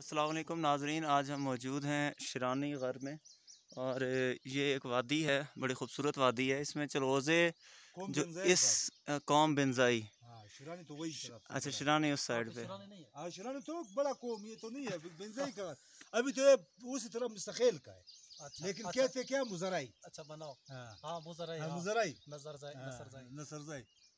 असलकुम नाजरीन आज हम मौजूद हैं शरानी घर में और ये एक वादी है बड़ी खूबसूरत वादी है इसमें चलोज़े जो इस कौम बिनजाई हाँ, तो अच्छा शरानी उस साइड पे शरानी हाँ, तो बड़ा कौम ये तो नहीं है बिनजाई का अभी तो ये उसी तरह मुस्तखेल का है अच्छा, लेकिन अच्छा, कहते क्या मुजराई अच्छा बनाओ हाँ हाँ, मुजराई हाँ, हाँ। मुजराई नजर जाए नजर जाए